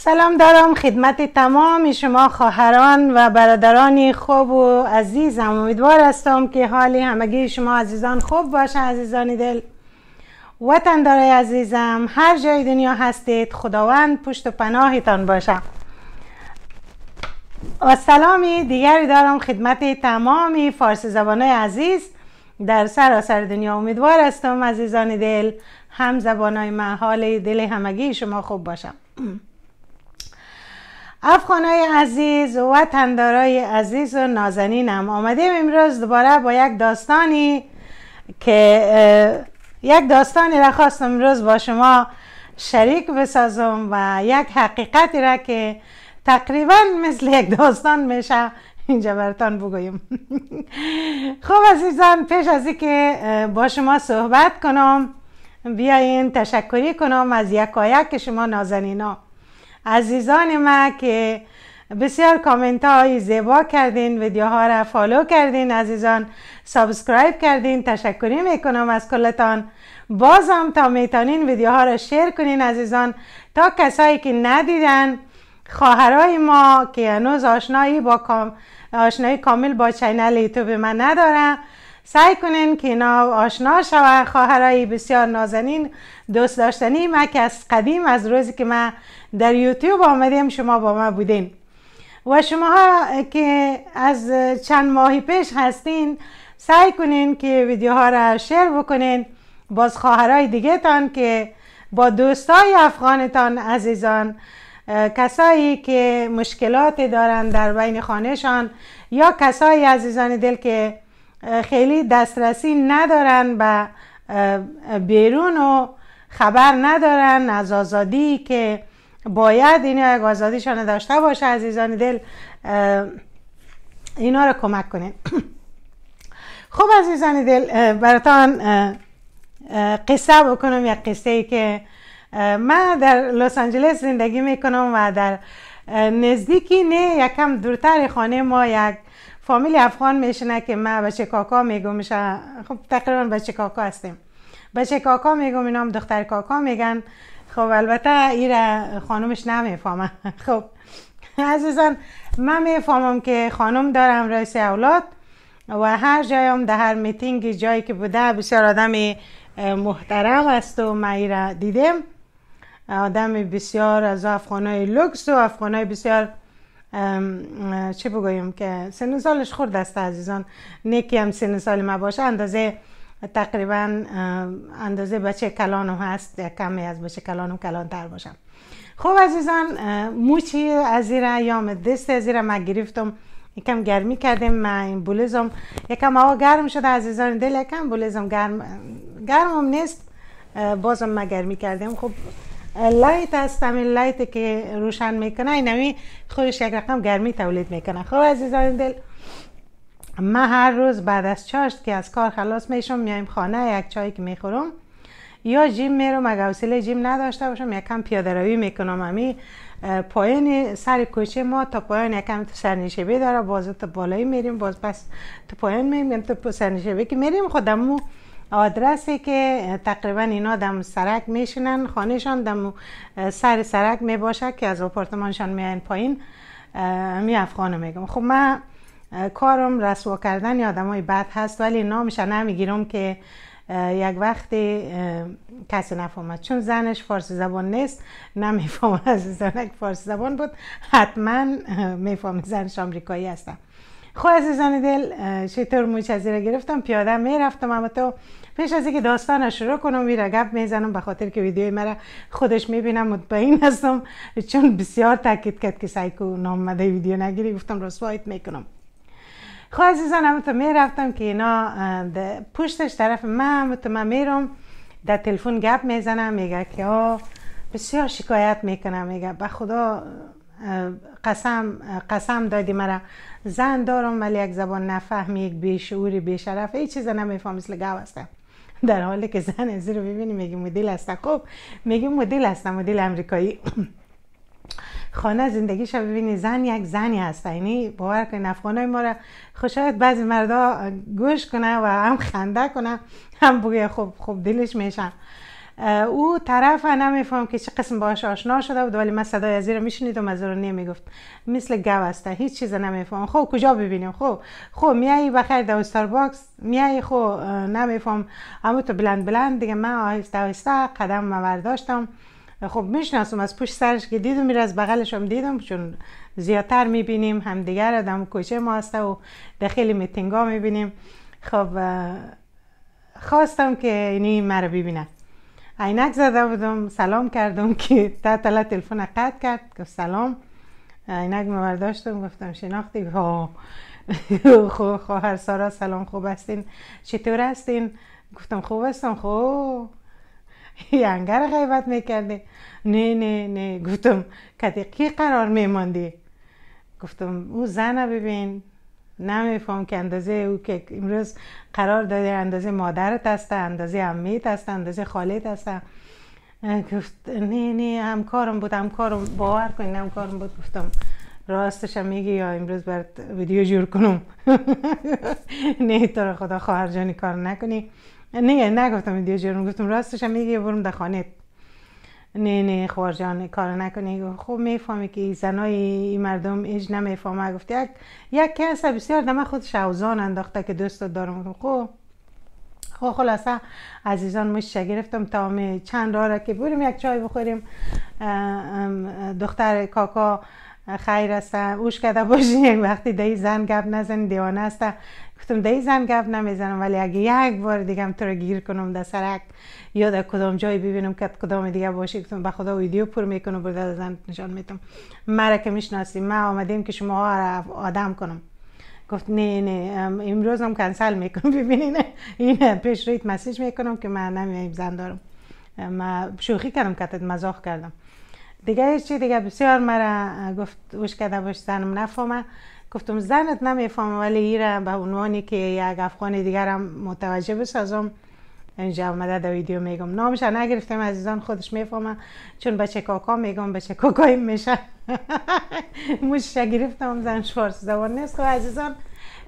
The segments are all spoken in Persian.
سلام دارم خدمت تمام شما خواهران و برادران خوب و عزیزم امیدوار هستم که حال همگی شما عزیزان خوب باشه عزیزان دل وطن داره عزیزم هر جای دنیا هستید خداوند پشت و پناهتان باشه و سلامی دیگری دارم خدمت تمامی فارس زبانه عزیز در سراسر دنیا امیدوار هستم عزیزان دل هم زبانای محال دل همگی شما خوب باشم افغانای عزیز و وطندارای عزیز و نازنینم آمدیم امروز دوباره با یک داستانی که یک داستانی را خواستم امروز با شما شریک بسازم و یک حقیقتی را که تقریبا مثل یک داستان میشه اینجا براتان بگویم خوب عزیزان پیش از که با شما صحبت کنم بیاین تشکری کنم از یکایک شما نازنینا عزیزان ما که بسیار کامنت های زیبا کردین ها را فالو کردین عزیزان سابسکرایب کردین تشکری میکنم از کلتان بازم تا ویدیو ها را شیر کنین عزیزان تا کسایی که ندیدن خواهرای ما که هنوز آشنایی با کام، آشنایی کامل با چینل یوتیوب من ندارن سعی کنین که اینا آشنا شوه خواهرای بسیار نازنین دوست داشتنی ما که از قدیم از روزی که ما در یوتیوب آمدیم شما با ما بودین و شماها که از چند ماهی پیش هستین سعی کنین که ویدیوها را شیر بکنین باز خواهرای دیگه تان که با دوستای افغانتان عزیزان کسایی که مشکلات دارن در بین خانهشان یا کسایی عزیزان دل که خیلی دسترسی ندارن و بیرون و خبر ندارن از آزادی که باید اینا یک آزادیشان داشته باشه عزیزان دل اینا رو کمک کنین خب عزیزان دل براتان قصه بکنم یک قصه ای که من در لس آنجلس زندگی میکنم و در نزدیکی نه یکم دورتر خانه ما یک فامیل افغان میشنه که ما بچه کاکا میگو میشه خب تقریبا بچه کاکا هستیم بچه کاکا میگم اینا دختر کاکا میگن خب البته ایرا خانومش نمیفهمه خب عزیزان من میفهمم که خانم دارم رئیس اولاد و هر جایم در هر میتینگ جایی که بوده بسیار آدم محترم است و من دیدم آدم بسیار از افغانای لکس و افغانای بسیار چه بگویم که سن سالش خورد است عزیزان نیکی هم سن سال ما باشه اندازه تقریبا اندازه بچه کلانم هست کمی از بچه کلانم کلانتر باشم خب عزیزان موچی از ایره یا دست از ایره ما گرفتم یکم گرمی کردیم من این بولزم یکم هوا گرم شده عزیزان دل یکم گرم گرمم نیست بازم ما گرمی کردیم خب لایت است همین لایت که روشن میکنه اینمی خودش یک رقم گرمی تولید میکنه خب عزیزان دل ما هر روز بعد از چاشت که از کار خلاص میشم میایم خانه یک چایی که میخورم یا جیم میرم اگه حوصله جیم نداشته باشم یکم پیاده روی میکنم امی پایین سر کوچه ما تا پایین یکم تو سرنشیبه داره باز تا بالایی میریم باز پس تا پایین میریم یعنی تا سرنشبه که میریم خودمو آدرسی که تقریبا اینا دم سرک میشنن خانهشان دم سر سرک میباشد که از آپارتمانشان میان پایین می افغانو میگم خب من کارم رسوا کردن های بد هست ولی نامش نمیگیرم که یک وقت کسی نفهمد چون زنش فارسی زبان نیست نمیفهمد از زنک فارسی زبان بود حتما میفهمد زنش آمریکایی هستم خب عزیزان دل چطور موچزی را گرفتم پیاده میرفتم اما تو پیش از اینکه داستان رو شروع کنم میره گپ میزنم به خاطر که ویدیوی مرا خودش میبینم مطمئن هستم چون بسیار تاکید کرد که سایکو نامده ویدیو نگیری گفتم رسوایت میکنم خب عزیزان اما تو میرفتم که اینا پشتش طرف من اما تو من میرم در تلفن گپ میزنم میگه که آه بسیار شکایت میکنم میگه به خدا قسم قسم دادی مرا زن دارم ولی یک زبان نفهمی یک بیشعوری بیشرف هیچ چیز نمیفهم مثل گاو هستم در حالی که زن از رو ببینی میگی مدل هستم خب میگی مدل هستم مدل امریکایی خانه زندگیش رو ببینی زن یک زنی هست یعنی باور کن افغانای ما را خوشایند بعضی مردا گوش کنه و هم خنده کنه هم بگه خب خب دلش میشن او طرف نمیفهم که چه قسم باش آشنا شده بود ولی من صدای از رو میشنیدم از رو نمیگفت مثل گو هیچ چیز نمیفهم خب کجا ببینیم خب خب میای بخیر در استارباکس میایی خب نمیفهم اما تو بلند بلند دیگه من آهسته آهسته قدم ما برداشتم خب میشناسم از پشت سرش که دیدم میره از بغلش هم دیدم چون زیادتر میبینیم همدیگر دیگر دم کوچه ما هسته و داخل میتینگ ها میبینیم خب خواستم که اینی مرا ببینه عینک زده بودم سلام کردم که تا تلا تلفن قطع کرد گفت سلام عینک ما برداشتم گفتم شناختی خو خواهر سارا سلام خوب هستین چطور هستین گفتم خوب هستم خوب انگر غیبت میکرده نه نه نه گفتم کی قرار میماندی گفتم او زن ببین نمیفهم که اندازه او که امروز قرار داده اندازه مادرت هست اندازه امیت هست، اندازه خالیت هسته گفت نه نه همکارم بود همکارم باور کنین همکارم بود گفتم راستش میگی یا امروز برات ویدیو جور کنم نه تو خدا خواهر جانی کار نکنی نه نگفتم ویدیو جور گفتم راستش هم میگی برم در خانه نه نه خوار جان کار نکنی خب میفهمی که زنای این مردم ایج نمیفهمه گفت یک یک کس بسیار دمه خود شوزان انداخته که دوست دارم خب خب خلاصه عزیزان مش گرفتم تا چند راه را که بریم یک چای بخوریم دختر کاکا خیر است اوش کده باشین یک وقتی دهی زن گپ نزن دیوانه است گفتم ده زن گپ نمیزنم ولی اگه یک بار دیگه هم تو رو گیر کنم در سرک یا در کدام جایی ببینم که کدام دیگه باشی گفتم به خدا ویدیو پر میکنم برده زن نشان میتم مرا که میشناسی ما آمدیم که شما را آدم کنم گفت نه نه امروز هم کنسل میکنم ببینین این پیش ریت مسیج میکنم که من نمیایم زن دارم ما شوخی کردم کتت مزاح کردم دیگه چی دیگه بسیار مرا گفت وش کرده باش زنم نفهمه گفتم زنت نمیفهم ولی ایره به عنوانی که یک افغان دیگرم متوجه بسازم اینجا آمده در ویدیو میگم نامش نگرفتم عزیزان خودش میفهمه چون بچه کاکا میگم بچه کاکایی میشه موش گرفتم زن شوارس زبان نیست و خب عزیزان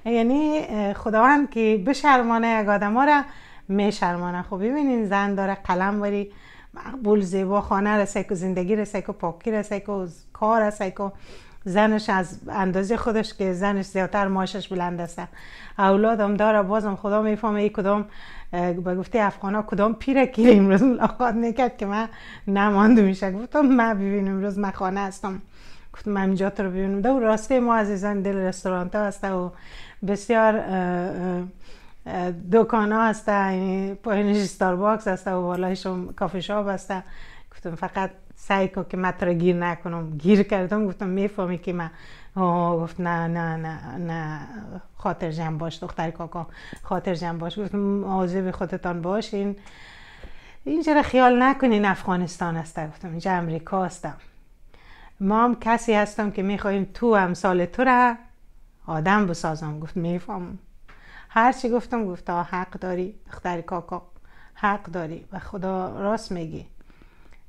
یعنی خداوند که بشرمانه یک آدم را میشرمانه خب ببینین زن داره قلم بری مقبول زیبا خانه رسه که زندگی رسه که پاکی رسه که کار زنش از اندازه خودش که زنش زیادتر ماشش بلند است اولادم داره بازم خدا میفهمه ای کدام به گفته ها کدام پیره کیره امروز ملاقات نکرد که من نمانده میشه گفتم من ببین امروز من خانه هستم گفتم من اینجا رو ببینم دو راسته ما عزیزان دل رستوران ها هسته و بسیار دکان ها هست یعنی پایینش ستارباکس هسته و بالایش کافی شاب هسته گفتم فقط سعی که من گیر نکنم گیر کردم گفتم میفهمی که من گفت نه نه نه نه خاطر جمع باش دختر کاکا خاطر جمع باش گفتم به خودتان باشین اینجا را خیال نکنین افغانستان است گفتم اینجا امریکا هستم ما هم کسی هستم که میخواییم تو امثال تو را آدم بسازم گفت میفهم چی گفتم گفت حق داری دختر کاکا حق داری و خدا راست میگی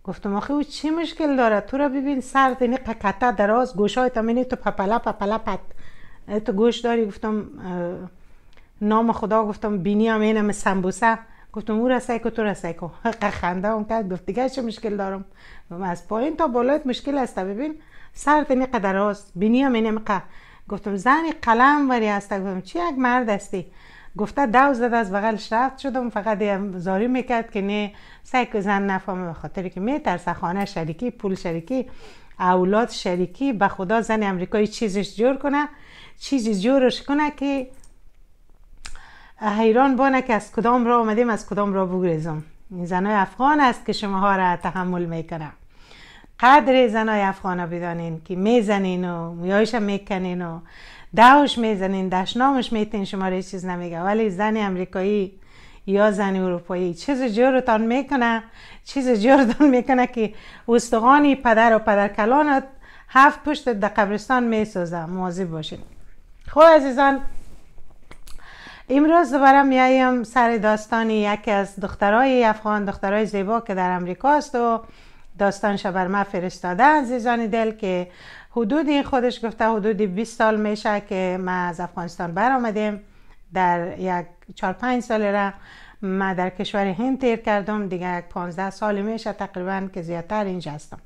گفتم آخه او چی مشکل داره تو را ببین سرت اینی قکته دراز گوشای تمینی تو پپلا پپلا پت تو گوش داری گفتم نام خدا گفتم بینی هم اینم سمبوسه گفتم او رسای کو تو رسای کو خنده اون کرد گفت دیگه چه مشکل دارم از پایین تا بالایت مشکل است ببین سرت اینه قدر بینی هم اینم قه گفتم زنی قلم وری هست گفتم چی یک مرد هستی گفته دو زده از بغل شرط شدم فقط زاری میکرد که نه سعی که زن نفهمه به خاطر که میترسه خانه شریکی پول شریکی اولاد شریکی به خدا زن امریکایی چیزش جور کنه چیزی جورش کنه که حیران بانه که از کدام را آمدیم از کدام را بگریزم زنای افغان است که شماها را تحمل میکنه قدر زنای افغان ها بدانین که میزنین و میایش میکنین و دوش میزنین دشنامش میتین شما را چیز نمیگه ولی زن امریکایی یا زن اروپایی چیز جورتان میکنه چیز جورتان میکنه که استغانی پدر و پدر کلانت هفت پشت در قبرستان میسازه مواظب باشین خب عزیزان امروز دوباره میاییم سر داستانی یکی از دخترای افغان دخترای زیبا که در امریکا است و داستان بر ما فرستاده عزیزان دل که این خودش گفته حدود 20 سال میشه که ما از افغانستان برآمدیم در یک 4 5 ساله را ما در کشور هند تیر کردم دیگه یک 15 سال میشه تقریبا که زیادتر اینجا هستم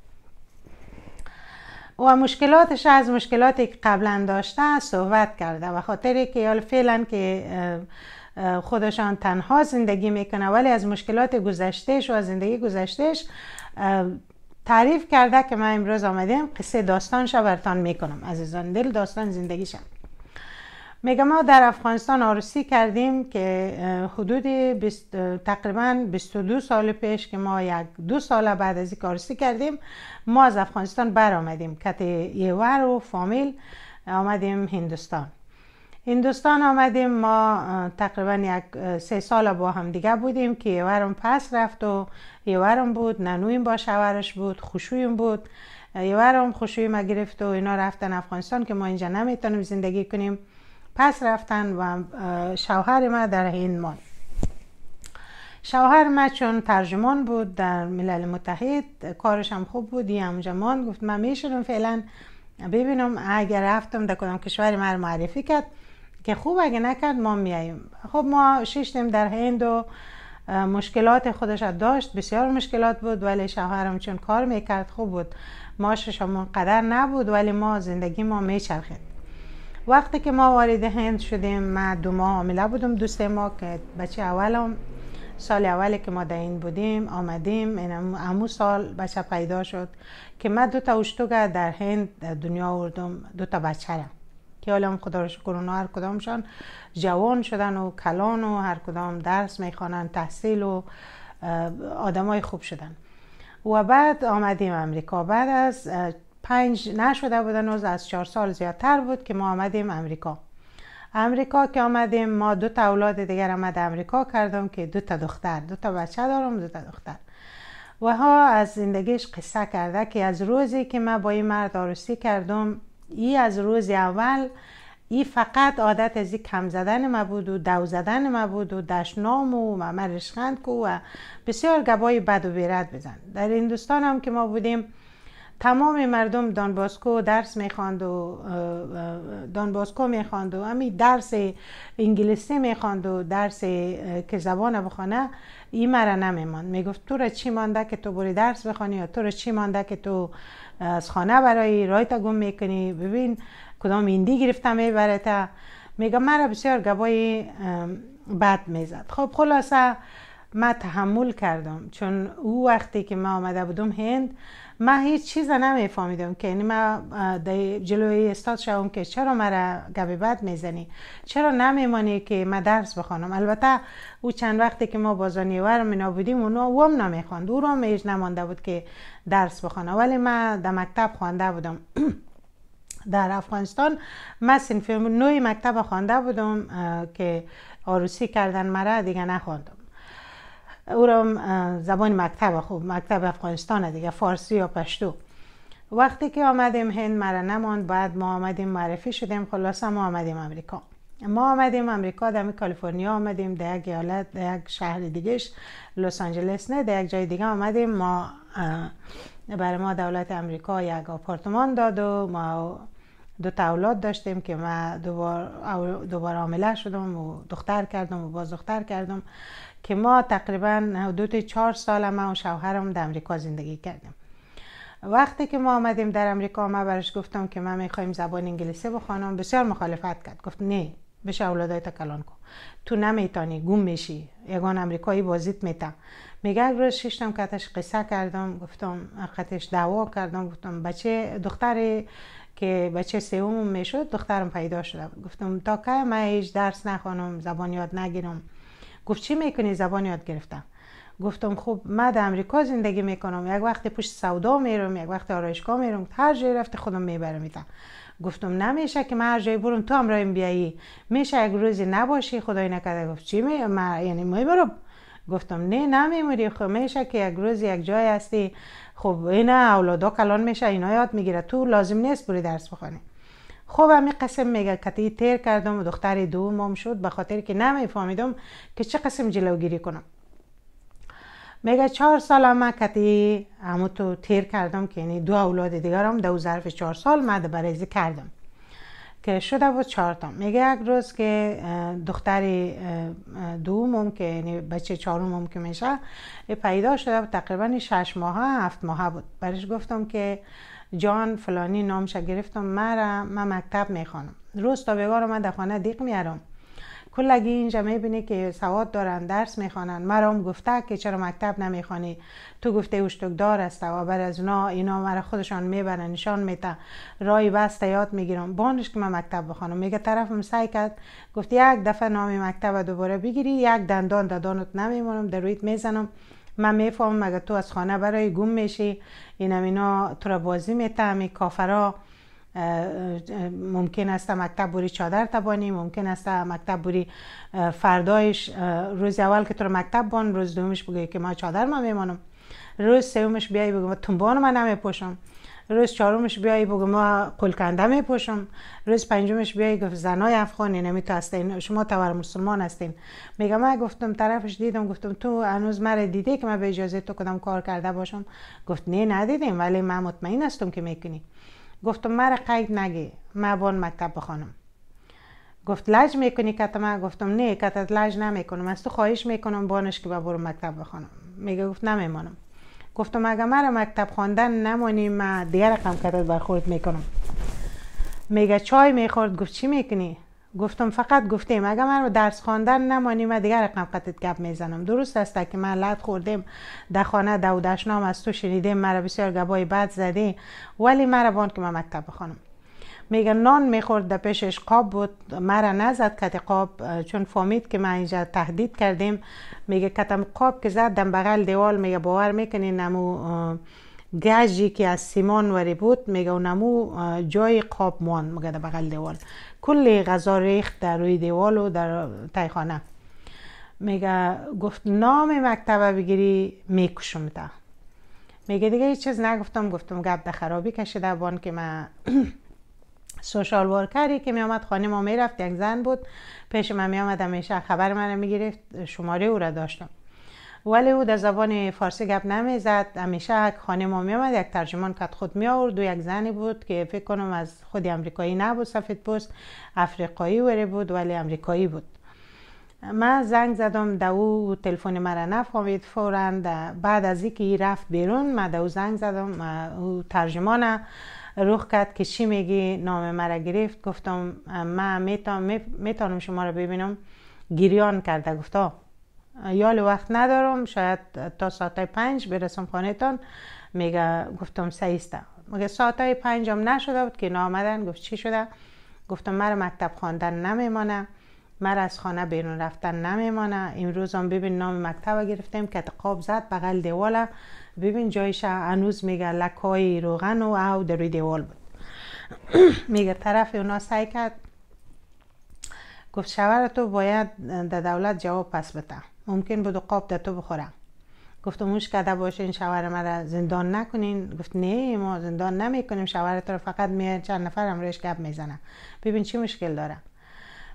و مشکلاتش از مشکلاتی که قبلا داشته صحبت کرده و خاطری که حال فعلا که خودشان تنها زندگی میکنه ولی از مشکلات گذشتهش و از زندگی گذشتهش تعریف کرده که ما امروز آمدیم قصه داستان براتان میکنم عزیزان دل داستان زندگیشم میگه ما در افغانستان آرسی کردیم که حدود تقریبا 22 سال پیش که ما یک دو سال بعد از این آرسی کردیم ما از افغانستان بر آمدیم کت یور و فامیل آمدیم هندوستان هندوستان آمدیم ما تقریبا یک سه سال با هم دیگه بودیم که یورم پس رفت و یورم بود ننویم با شوهرش بود خوشویم بود یورم خوشوی ما گرفت و اینا رفتن افغانستان که ما اینجا نمیتونیم زندگی کنیم پس رفتن و شوهر ما در هند ماند شوهر ما چون ترجمان بود در ملل متحد کارش هم خوب بود یه همونجا گفت من میشونم فعلا ببینم اگر رفتم در کدام کشور معرفی کرد که خوب اگه نکرد ما میاییم خب ما شیشتیم در هند و مشکلات خودش داشت بسیار مشکلات بود ولی شوهرم چون کار میکرد خوب بود ماش شما قدر نبود ولی ما زندگی ما میچرخید وقتی که ما وارد هند شدیم ما دو ماه حامله بودم دوست ما که بچه اولم سال اولی که ما در این بودیم آمدیم امو سال بچه پیدا شد که من دو تا اشتوگه در هند دنیا آوردم دو تا بچه را که حالا خدا رو شکر اونا هر کدامشان جوان شدن و کلان و هر کدام درس میخوانن تحصیل و آدمای خوب شدن و بعد آمدیم امریکا بعد از پنج نشده بودن و از چهار سال زیادتر بود که ما آمدیم امریکا امریکا که آمدیم ما دو تا اولاد دیگر آمد امریکا کردم که دو تا دختر دو تا بچه دارم دو تا دختر و ها از زندگیش قصه کرده که از روزی که من با این مرد آروسی کردم ای از روز اول ای فقط عادت از کم زدن ما بود و دو زدن ما بود و دشنام و مرشخند کو و بسیار گبای بد و بیرد بزن در هندوستان هم که ما بودیم تمام مردم دانباسکو درس میخواند و دانباسکو میخواند و همین درس انگلیسی میخواند و درس که زبان بخونه این مرا نمیماند میگفت تو را چی مانده که تو بری درس بخوانی یا تو را چی مانده که تو از خانه برای رایتا گم میکنی ببین کدام ایندی گرفته تا میگه مرا بسیار گبای بد میزد خب خلاصه ما تحمل کردم چون او وقتی که ما آمده بودم هند ما هیچ چیز نمیفهمیدم که یعنی ما در جلوی استاد شوم که چرا مرا گبه بد میزنی چرا نمیمانی که ما درس بخوانم البته او چند وقتی که ما بازانیور منا بودیم اونا هم نمیخواند او را میج نمانده بود که درس بخوانه ولی ما در مکتب خوانده بودم در افغانستان من صنف نوی مکتب خوانده بودم که آروسی کردن مرا دیگه نخواندم او را زبان مکتب خوب مکتب افغانستان دیگه فارسی یا پشتو وقتی که آمدیم هند مرا نماند بعد ما آمدیم معرفی شدیم خلاصا ما آمدیم امریکا ما آمدیم امریکا در کالیفرنیا آمدیم در یک ایالت در یک شهر دیگهش لس آنجلس نه در یک جای دیگه آمدیم ما برای ما دولت امریکا یک آپارتمان داد و ما دو تا اولاد داشتیم که ما دوبار دوبار عامله شدم و دختر کردم و باز دختر کردم که ما تقریبا حدود چهار سال ما و شوهرم در امریکا زندگی کردیم وقتی که ما آمدیم در امریکا ما براش گفتم که ما میخوایم زبان انگلیسی بخوانم بسیار مخالفت کرد گفت نه بشه اولادای کلان کن تو نمیتانی گم میشی یگان امریکایی بازیت میتا میگه اگر روز کتش قصه کردم گفتم خطش دعوا کردم گفتم بچه دختری که بچه سوم میشد دخترم پیدا شده گفتم تا که من هیچ درس نخوانم زبان یاد نگیرم گفت چی میکنی زبان یاد گرفتم گفتم خب من در امریکا زندگی میکنم یک وقت پشت سودا میرم یک وقت آرایشگاه میرم هر جای رفته خودم میبرم میتم گفتم نمیشه که من هر جایی برم تو هم رایم بیایی میشه یک روزی نباشی خدای نکرده گفت چی می یعنی میبرم گفتم نه نمیموری خب میشه که یک روز یک جای هستی خب اینا اولادا کلان میشه اینا یاد میگیره تو لازم نیست بری درس بخونی خوب همی قسم میگه کتی تیر کردم و دختر دومم شد به خاطر که نمیفهمیدم که چه قسم جلوگیری کنم میگه چهار سال هم کتی همون تو تیر کردم که یعنی دو اولاد دیگرم دو ظرف چهار سال مد برزی کردم که شده بود چهار تا میگه یک روز که دختر دومم که یعنی بچه چهارم که میشه پیدا شده بود تقریبا شش ماه هفت ماه بود برش گفتم که جان فلانی نامش گرفتم مرا من مکتب میخوانم روز تا بگار من در خانه دیق میارم کلگی اینجا میبینی که سواد دارن درس میخوانن مرام گفته که چرا مکتب نمیخوانی تو گفته اوشتک دار است و بر از اونا اینا مرا خودشان میبرن نشان میتن رای بست یاد میگیرم بانش که من مکتب بخوانم میگه طرفم سعی کرد گفت یک دفعه نام مکتب دوباره بگیری یک دندان دادانت نمیمونم در رویت میزنم من میفهمم اگر تو از خانه برای گم میشی اینم اینا تو را بازی کافرا ممکن است مکتب بوری چادر تبانی ممکن است مکتب بوری فردایش روز اول که تو را مکتب بان روز دومش بگه که ما چادر ما میمانم روز سومش بیای بگم تنبان من نمیپوشم روز چهارمش بیای بگو ما کلکنده میپوشم روز پنجمش بیای گفت زنای افغانی تو هستین شما تور مسلمان هستین میگم ما گفتم طرفش دیدم گفتم تو هنوز مرا دیده که من به اجازه تو کدام کار کرده باشم گفت نه ندیدیم ولی من مطمئن هستم که میکنی گفتم مرا قید نگی ما بان مکتب بخوانم گفت لج میکنی که من گفتم نه کتت لج نمیکنم از تو خواهش میکنم بانش که با برو مکتب بخونم میگه گفت نمیمانم گفتم اگه مرا مکتب خواندن نمانی ما دیگه رقم کتت برخورد میکنم میگه چای میخورد گفت چی میکنی گفتم فقط گفتیم اگه من درس خواندن نمانی ما دیگه رقم قطعت گپ میزنم درست است که من لط خوردیم در خانه نام از تو شنیدیم مرا بسیار گبای بد زدی ولی مرا باند که من مکتب بخوانم میگه نان میخورد در پیشش قاب بود مرا نزد کت قاب چون فامید که ما اینجا تهدید کردیم میگه کتم قاب که زد دم بغل دیوال میگه باور میکنین نمو گجی که از سیمان وری بود میگه و نمو جای قاب مان میگه در بغل دیوال کلی غذا ریخت در روی دیوال و در تایخانه میگه گفت نام مکتبه بگیری میکشم تا میگه دیگه هیچ چیز نگفتم گفتم گپ خرابی کشیده بان که من سوشال ورکری که میامد خانه ما رفت یک زن بود پیش من میامد همیشه خبر من میگرفت شماره او را داشتم ولی او در زبان فارسی گپ نمیزد همیشه خانه ما میامد یک ترجمان کت خود می آورد دو یک زنی بود که فکر کنم از خود امریکایی نبود سفید پوست افریقایی وره بود ولی امریکایی بود من زنگ زدم دو او تلفن مرا نفهمید فورا بعد از اینکه ای رفت بیرون من دو زنگ زدم او ترجمانه رخ کرد که چی میگی نام مرا گرفت گفتم ما میتونم شما رو ببینم گریان کرده گفتا یال وقت ندارم شاید تا ساعت پنج برسم تان میگه گفتم سیسته مگه ساعت پنج هم نشده بود که نامدن گفت چی شده گفتم مرا مکتب خواندن نمیمانه مرا از خانه بیرون رفتن نمیمانه امروز هم ببین نام مکتب گرفتیم که قاب زد بغل دیواله ببین جایش انوز میگه لکای روغن و او در روی دیوال بود میگه طرف اونا سعی کرد گفت شوهر تو باید در دولت جواب پس بده ممکن بود قاب در تو بخورم گفت موش کده باشه این شوهر مرا زندان نکنین گفت نه ما زندان نمیکنیم شوهر تو رو فقط میاد چند نفر روش گپ میزنه ببین چی مشکل داره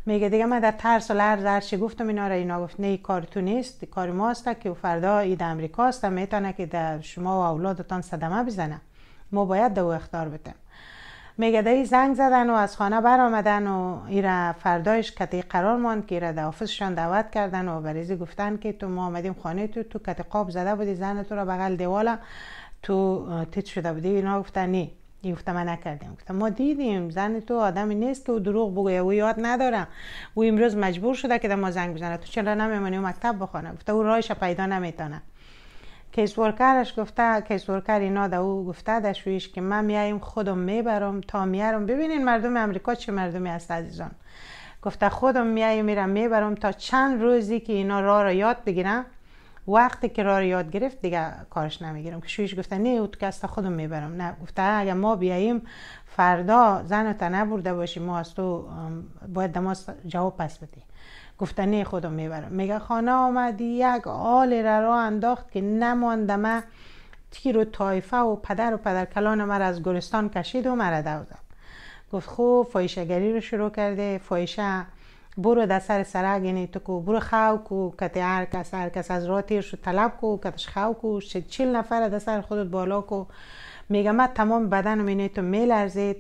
میگه دیگه من در ترس و لرز هر چی گفتم اینا را اینا گفت نه ای کار تو نیست کار ما است که و فردا اید و میتونه که در شما و اولادتان صدمه بزنه ما باید دو اختار بتم میگه ای زنگ زدن و از خانه بر آمدن و ایرا فردایش کتی قرار ماند که را در آفیسشان دعوت کردن و بریزی گفتن که تو ما آمدیم خانه تو تو کتی قاب زده بودی زن تو را بغل دیوالا تو تیت شده بودی اینا گفتن نی گفتم من نکردم گفتم ما دیدیم زن تو آدمی نیست که او دروغ بگه او یاد نداره او امروز مجبور شده که ما زنگ بزنه تو چرا نمیمونی و مکتب بخونه گفته او راهش پیدا نمیتونه کیس ورکرش گفته کیس ورکر اینا ده او گفته شویش که من میایم خودم میبرم تا میارم ببینین مردم امریکا چه مردمی هست عزیزان گفته خودم میایم میرم میبرم تا چند روزی که اینا راه را یاد بگیرم وقتی که راه یاد گرفت دیگه کارش نمیگیرم که شویش گفته، نه او تو کس خودم میبرم نه گفته اگر ما بیاییم فردا زن تا نبرده باشی ما از تو باید ما جواب پس بدی گفته نه خودم میبرم میگه خانه آمدی یک آل را را انداخت که نمانده من تیر و تایفه و پدر و پدر کلان مرا از گلستان کشید و مرا دوزد گفت خوب فایشگری رو شروع کرده فایشه برو در سر سرگ یعنی تو کو برو خاو کو کتیار هر کس هر کس از تیر شد طلب کو کتش خاو کو چل نفر در سر خودت بالا کو میگم من تمام و مینه تو میلرزید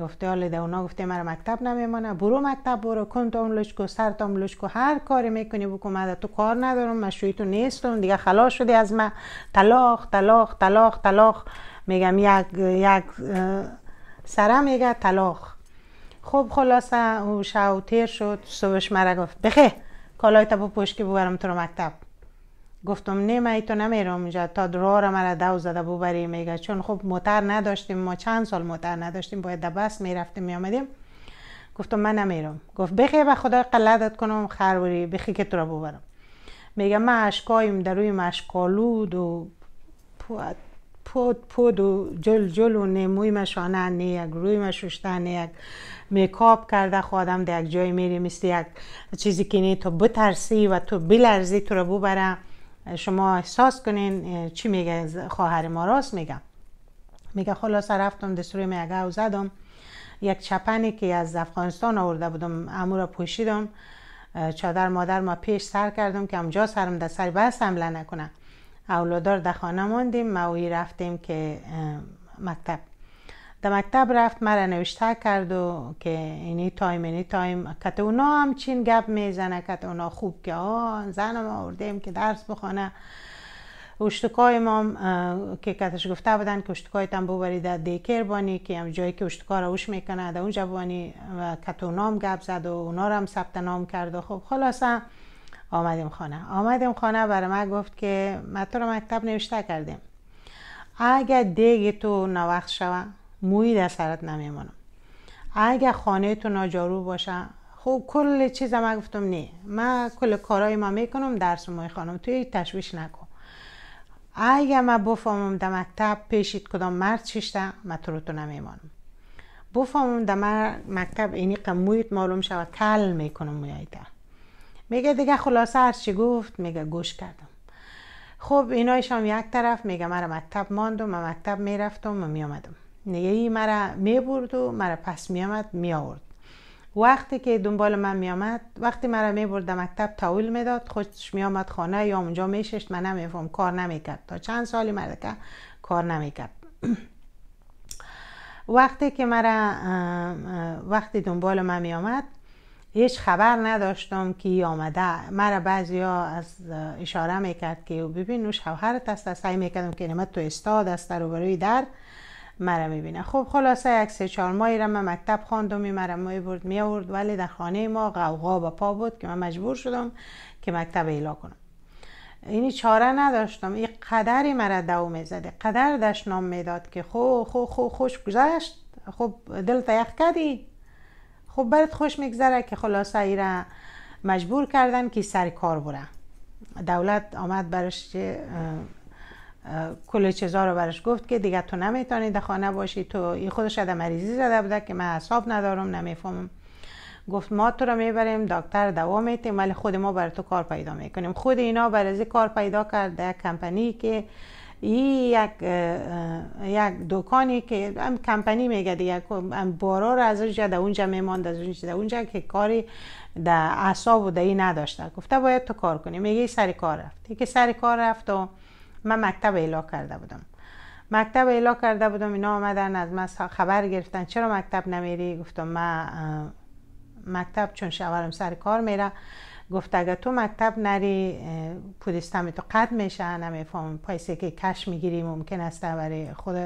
گفته حالا ده اونا گفته مرا مکتب نمیمانه برو مکتب برو کن تا کو سر تا کو هر کاری میکنی بکن تو کار ندارم مشروعی تو نیستم دیگه خلاص شدی از من طلاق طلاق طلاق طلاق میگم یک یک سره میگه طلاق خب خلاصه او شاو تیر شد صبحش مرا گفت بخه کالای تا پشت که ببرم تو رو مکتب گفتم نه من تو نمیرم اینجا تا درو را مرا دو زده ببری میگه چون خب موتر نداشتیم ما چند سال موتر نداشتیم باید بس میرفتیم میامدیم گفتم من نمیرم گفت بخی و خدا قلدت کنم خروری بخی که تو رو ببرم میگه من عشقایم در روی مشکالود و پود پود پود و جل جل و نموی مشانه نه یک روی مشوشتن یک میکاپ کرده خودم در یک جای میری مثل یک چیزی که نی تو بترسی و تو بلرزی تو رو ببره شما احساس کنین چی میگه خواهر ما راست میگم میگه خلاص رفتم دستور میگه او زدم یک چپنی که از افغانستان آورده بودم امو را پوشیدم چادر مادر ما پیش سر کردم که امجا سرم در سر بس حمله نکنه اولادار در خانه ماندیم موی رفتیم که مکتب در مکتب رفت مرا نوشته کرد و که اینی تایم اینی تایم کت اونا هم چین گپ میزنه کت اونا خوب که آن زنم آوردیم که درس بخونه اشتکای ما که کتش گفته بودن که اشتکای تم ببری در دیکر بانی که هم جایی که اشتکا رو اوش میکنه در اونجا بانی و کت اونا هم گپ زد و اونا را هم ثبت نام کرد و خب خلاصا آمدیم خانه آمدیم خانه برای من گفت که ما تو مکتب نوشته کردیم اگر دیگه تو نوخت شوه موی در سرت نمیمانم اگر خانه تو ناجارو باشه خب کل چیز ما گفتم نه من کل کارهای ما میکنم درس مای خانم توی تشویش نکن اگر من بفهمم در مکتب پیشید کدام مرد شیشته ما تو رو تو نمیمانم بفهمم در مکتب اینی قمویت معلوم و کل میکنم مویایتا میگه دیگه خلاصه هر چی گفت میگه گوش کردم خب اینایش هم یک طرف میگه مرا مکتب ماندم و مکتب میرفتم و میامدم نگهی مرا می برد و مرا پس می آورد. وقتی که دنبال من می آمد، وقتی مرا می میبرد مکتب تاول می داد، خودش می آمد خانه یا اونجا میششت من فهم، کار نمی کرد، تا چند سالی مرا که کار کرد. وقتی که مرا وقتی دنبال من می آمد، هیچ خبر نداشتم که آمده مرا بعضی ها از اشاره میکرد که ببین نوش شوهرت هست سعی میکردم که نمت تو استاد است روبروی در مرا میبینه خب خلاصه یک سه چهار ماهی را من مکتب خواندم مرا می برد می آورد ولی در خانه ما قوقا با پا بود که من مجبور شدم که مکتب ایلا کنم اینی چاره نداشتم این قدری مرا دو میزده قدر دشنام میداد که خو خو خو خوش گذشت خب دل تیخ کردی خب برد خوش میگذره که خلاصه ای را مجبور کردن که سر کار بره دولت آمد برش کل چیزا رو برش گفت که دیگه تو نمیتونی در خانه باشی تو این خودش شده مریضی زده بوده که من حساب ندارم نمیفهمم گفت ما تو رو میبریم دکتر دوا میتیم ولی خود ما برای تو کار پیدا میکنیم خود اینا برای کار پیدا کرد یک کمپانی که ای یک یک دوکانی که هم کمپانی میگه دیگه بارا رو از اونجا در اونجا میماند از اونجا اونجا که کاری در اعصاب و در نداشته گفته باید تو کار کنی میگه سر کار رفت که سر کار رفت و من مکتب ایلا کرده بودم مکتب ایلا کرده بودم اینا آمدن از من خبر گرفتن چرا مکتب نمیری گفتم من مکتب چون شوارم سر کار میره گفت اگر تو مکتب نری پودستم تو قد میشه نمیفهم پایسه که کش میگیری ممکن است برای خود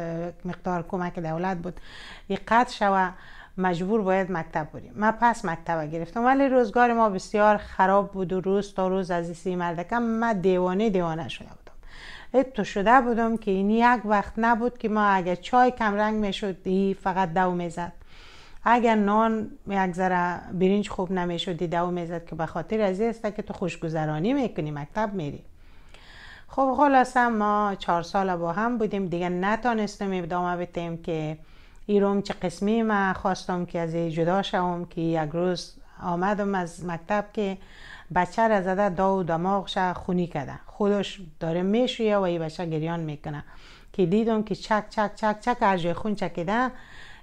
مقدار کمک دولت بود یه قد شوه مجبور باید مکتب بریم من پس مکتب گرفتم ولی روزگار ما بسیار خراب بود و روز تا روز از این مردکم من دیوانه دیوانه شده بود تو شده بودم که این یک وقت نبود که ما اگر چای کم رنگ میشد ای فقط دو میزد اگر نان یک ذره برنج خوب نمیشد دو میزد که به خاطر از است که تو خوشگذرانی میکنی مکتب میری خب خلاصا ما چهار سال با هم بودیم دیگه نتانستم ادامه بتیم که ایروم چه قسمی ما خواستم که از جدا شوم که یک روز آمدم از مکتب که بچه را زده دا و دماغش خونی کرده خودش داره میشویه و این بچه گریان میکنه که دیدم که چک چک چک چک از جای خون چکیده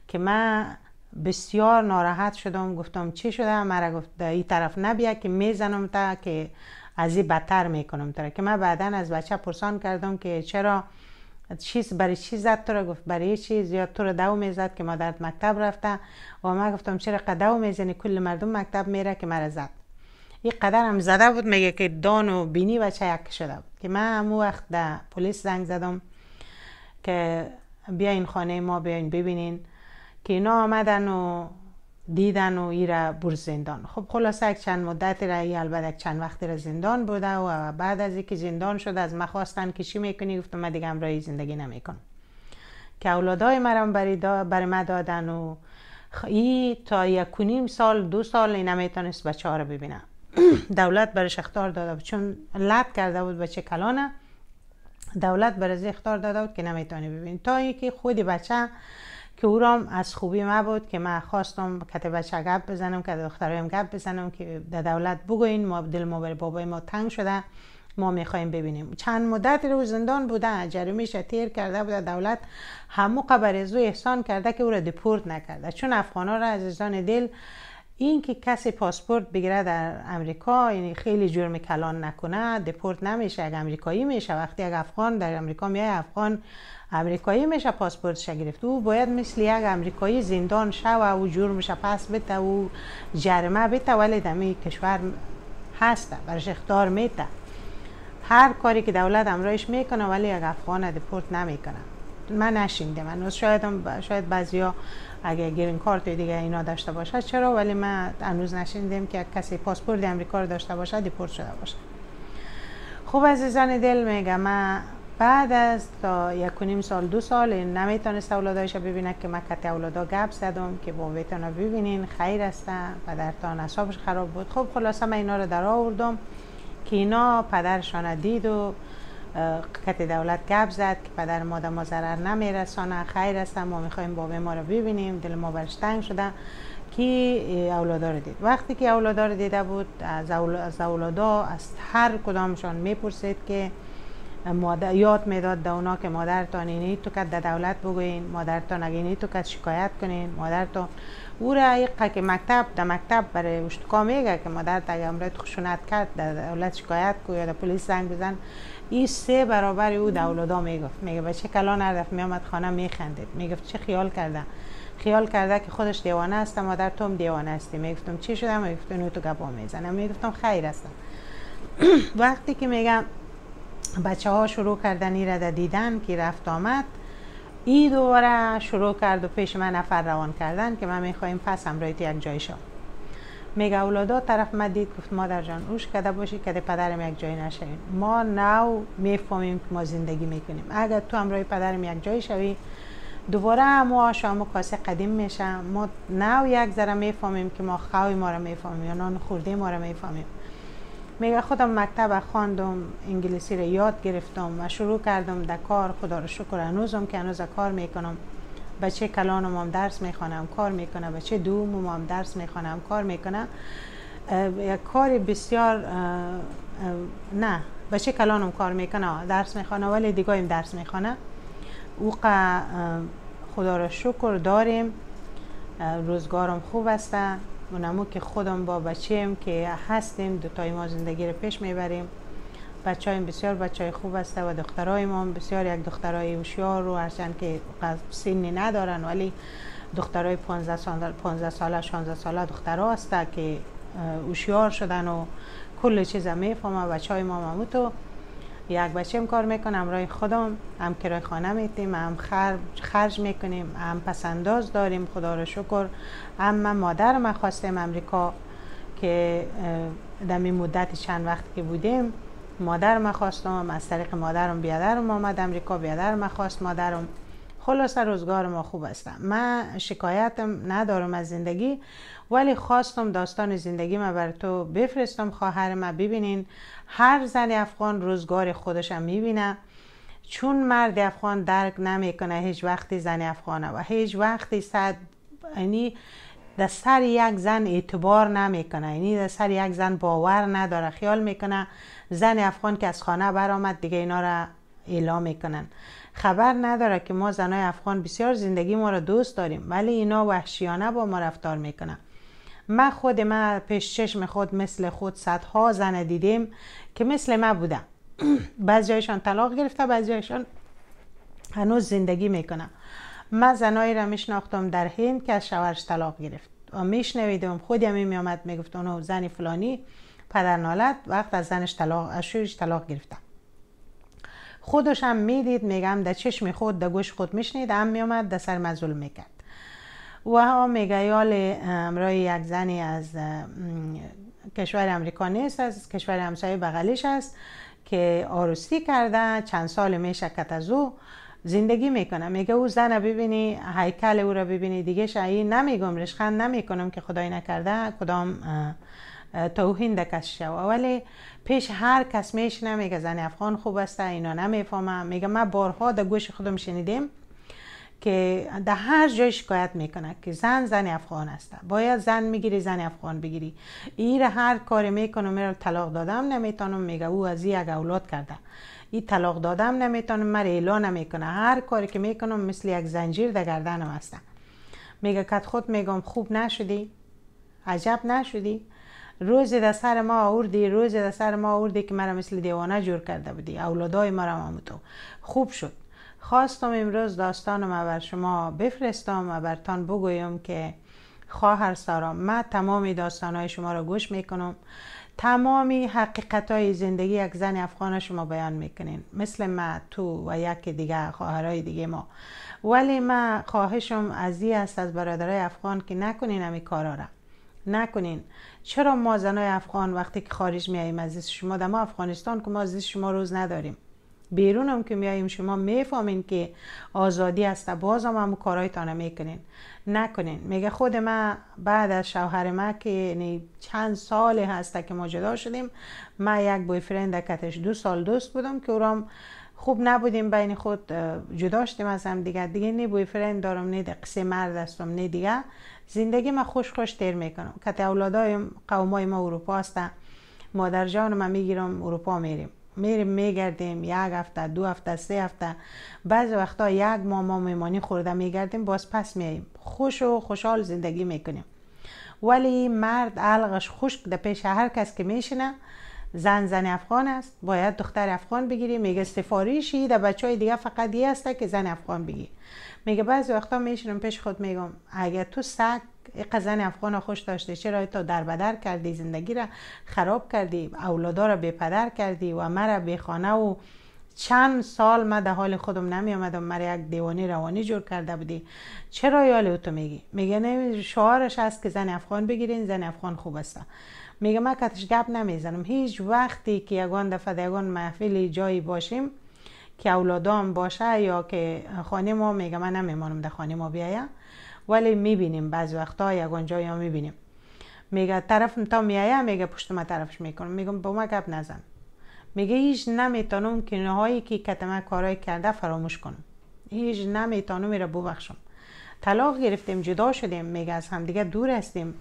که من بسیار ناراحت شدم گفتم چی شده مرا گفت این طرف نبیا که میزنم تا که از این بدتر میکنم تا که من بعدا از بچه پرسان کردم که چرا چیز برای چی زد تو را گفت برای چیز یا تو را دو میزد که مادرت مکتب رفته و من گفتم چرا قدو میزنی کل مردم مکتب میره که مرا زد یه قدرم زده بود میگه که دان و بینی و یک شده بود که من همون وقت در پلیس زنگ زدم که بیاین خانه ما بیاین ببینین که اینا آمدن و دیدن و ایره بر زندان خب خلاصه یک چند مدت را ای البته یک چند وقتی را زندان بوده و بعد از اینکه زندان شد از من خواستن که چی میکنی گفتم من دیگه امرای زندگی نمیکن که اولادای مرم برای, دا برای من دادن و ای تا یک و سال دو سال اینم نمیتونست بچه ها رو ببینم دولت برش اختار داده بود چون لب کرده بود بچه کلانه دولت برای اختار داده بود که نمیتونی ببین تا اینکه خود بچه که او را از خوبی ما بود که من خواستم کت بچه گپ بزنم که دخترایم گپ بزنم که در دولت بگوین ما دل ما بر بابای ما تنگ شده ما میخوایم ببینیم چند مدت رو زندان بوده جرمیش تیر کرده بوده دولت همو قبر احسان کرده که او را دپورت نکرده چون افغانا را از ازان دل این که کسی پاسپورت بگیره در امریکا یعنی خیلی جرم کلان نکنه دپورت نمیشه اگر امریکایی میشه وقتی اگر افغان در امریکا میای افغان امریکایی میشه پاسپورتش گرفت او باید مثل یک امریکایی زندان شوه و جرمش پس بده و جرمه بده ولی این کشور هسته برش اختار میده هر کاری که دولت امرایش میکنه ولی اگر افغان دپورت نمیکنه من نشیندم من شاید شاید بعضیا اگه گرین کارت دیگه اینا داشته باشه چرا ولی من هنوز نشیندم که کسی پاسپورت امریکا رو داشته باشه دیپورت شده باشه. خوب عزیزان دل میگم من بعد از تا یک و نیم سال دو سال نمیتونست اولادایش ببینه که من کت اولادا گپ زدم که با ویتانا ببینین خیر هستن پدرتان اصابش خراب بود خب خلاصه من اینا رو در آوردم که اینا پدرشان دید و کت دولت گپ زد که پدر مادر ما ضرر نمیرسانه خیر است ما میخوایم بابه ما رو ببینیم دل ما برش تنگ شده که اولادا رو دید وقتی که اولادا رو دیده بود از اولادا از هر کدامشان میپرسید که مادر یاد میداد ده اونا که مادرتان اینی تو کد دولت بگوین مادرتان اگه اینی تو کد شکایت کنین مادرتان او را که مکتب در مکتب برای اشتکا میگه که مادرت اگه امرت خشونت کرد در دولت شکایت کو یا در پلیس زنگ بزن ای سه برابر او داولدا میگفت میگه بچه کلان دفت میامد خانه میخندید میگفت چه خیال کرده؟ خیال کرده که خودش دیوانه است مادر تو هم دیوانه هستی میگفتم چی شده میگفت نو تو گپا میزنم میگفتم خیر هستم وقتی که میگم بچه ها شروع کردن ای را دیدن که رفت آمد ای دوباره شروع کرد و پیش من نفر روان کردن که من میخوایم پس همراهیت یک جای میگه اولادا طرف ما دید گفت مادر جان اوش کده باشی کده پدرم یک جای نشویم ما نو میفهمیم که ما زندگی میکنیم اگر تو همراه پدرم یک جای شوی دوباره ما شما کاسه قدیم میشه ما نو یک ذره میفهمیم که ما خوی ما رو میفهمیم یا نان خورده ما رو میفهمیم میگه خودم مکتب خواندم انگلیسی رو یاد گرفتم و شروع کردم در کار خدا رو شکر هنوزم که هنوز کار میکنم بچه کلانم هم درس میخوانم کار میکنه بچه دوم هم درس میخوانم کار میکنم یک کار بسیار نه بچه کلانم کار میکنه درس میخوانه ولی دیگه هم درس میخوانه اوقع خدا را شکر داریم روزگارم خوب است و که خودم با بچه‌ام که هستیم دو تای ما زندگی رو پیش میبریم بچه بسیار بچه های خوب است و دخترای ما بسیار یک دخترای اوشیار رو هرچند که سینی ندارن ولی دخترای 15 ساله 15 ساله 16 ساله دخترها است که هوشیار شدن و کل چیزا میفهمه بچه های ما و یک بچه کار میکنم. همراه خودم هم کرای خانه میتیم هم خرج میکنیم هم پسنداز داریم خدا رو شکر هم من مادر من خواستیم امریکا که در مدت چند وقت که بودیم مادر مادرم خواستم از طریق مادرم بیادرم آمد امریکا بیادرم خواست مادرم خلاصا روزگار ما خوب هستم من شکایتم ندارم از زندگی ولی خواستم داستان زندگی ما بر تو بفرستم خواهر ما ببینین هر زن افغان روزگار خودش میبینه چون مرد افغان درک نمیکنه هیچ وقتی زن افغانه و هیچ وقتی صد یعنی در سر یک زن اعتبار نمیکنه یعنی در سر یک زن باور نداره خیال میکنه زن افغان که از خانه برآمد دیگه اینا را اعلام میکنن خبر نداره که ما زنای افغان بسیار زندگی ما را دوست داریم ولی اینا وحشیانه با ما رفتار میکنن من خود من پیش چشم خود مثل خود صدها زن دیدیم که مثل من بودن جایشان طلاق گرفته جایشان هنوز زندگی میکنن من زنایی را میشناختم در هند که از شوهرش طلاق گرفت و میشنویدم خودم میامد میگفت اونو زنی فلانی پدرنالت وقت از زنش طلاق از شویش طلاق گرفتم خودش هم میدید میگم در چشم خود در گوش خود میشنید هم میامد در سر مزول میکرد و ها میگه یال امرای یک زنی از کشور امریکا نیست از کشور همسایه بغلیش است که آرستی کرده چند سال میشکت از او زندگی میکنه میگه او زن ببینی هیکل او را ببینی دیگه شایی نمیگم رشخند نمیکنم که خدای نکرده کدام توهین دکس شو ولی پیش هر کس میشنه میگه زن افغان خوب است اینا نمیفهمه میگه ما بارها در گوش خودم شنیدیم که در هر جای شکایت میکنه که زن زن افغان است باید زن میگیری زن افغان بگیری این هر کاری میکنه میره طلاق دادم نمیتونم میگه او از یک اولاد کرده این طلاق دادم نمیتونم مر اعلان نمیکنه هر کاری که میکنم مثل یک زنجیر در گردنم هستم میگه خود میگم خوب نشدی عجب نشدی روزی در سر ما آوردی روزی در سر ما آوردی که مرا مثل دیوانه جور کرده بودی اولادای مرا تو خوب شد خواستم امروز داستان ما بر شما بفرستم و برتان بگویم که خواهر سارا من تمامی داستان های شما را گوش میکنم تمامی حقیقت های زندگی یک زن افغان شما بیان میکنین مثل ما تو و یک دیگه خواهرای دیگه ما ولی ما خواهشم از است از برادرای افغان که نکنین همی کارا را نکنین چرا ما زنای افغان وقتی که خارج میاییم از زیست شما ما افغانستان که ما زیست شما روز نداریم بیرون هم که میاییم شما میفهمین که آزادی است باز هم همون کارهایتان میکنین نکنین میگه خود ما بعد از شوهر ما که یعنی چند سال هسته که ما جدا شدیم ما یک بوی فرند کتش دو سال دوست بودم که اورام خوب نبودیم بین خود جدا شدیم از هم دیگه دیگه نه بوی فرند دارم نه قصه مرد هستم نه دیگه زندگی ما خوش خوش تیر میکنم که اولادای قومای ما اروپا هستن مادر جان ما میگیرم اروپا میریم میریم میگردیم یک هفته دو هفته سه هفته بعض وقتا یک ماه ما میمانی خورده میگردیم باز پس میاییم خوش و خوشحال زندگی میکنیم ولی مرد علقش خشک در پیش هر کس که میشنه زن زن افغان است باید دختر افغان بگیری میگه سفاریشی ده بچه های دیگه فقط یه که زن افغان بگیری میگه بعضی وقتا میشینم پیش خود میگم اگه تو سگ زن افغان خوش داشته چرا تا در بدر کردی زندگی را خراب کردی اولادا را به پدر کردی و مرا به خانه و چند سال ما در حال خودم نمی آمدم مرا یک دیوانه روانی جور کرده بودی چرا یاله تو میگی میگه نه شعارش هست که زن افغان بگیرین زن افغان خوب است میگه من کتش گپ نمیزنم هیچ وقتی که یگان دفعه یگان محفل جایی باشیم که اولادام باشه یا که خانه ما میگه من نمیمانم در خانه ما بیایه ولی میبینیم بعض وقتا یک یا میبینیم میگه طرف تا میایه میگه پشت ما طرفش میکنم میگم با ما گپ نزن میگه هیچ نمیتونم که نهایی که کتمه کارای کرده فراموش کنم هیچ نمیتونم میره ببخشم طلاق گرفتیم جدا شدیم میگه از دیگه دور هستیم